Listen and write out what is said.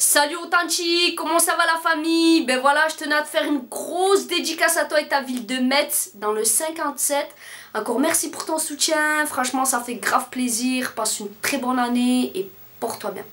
Salut Authentique, comment ça va la famille Ben voilà, je tenais à te faire une grosse dédicace à toi et ta ville de Metz dans le 57. Encore merci pour ton soutien, franchement ça fait grave plaisir, passe une très bonne année et porte-toi bien.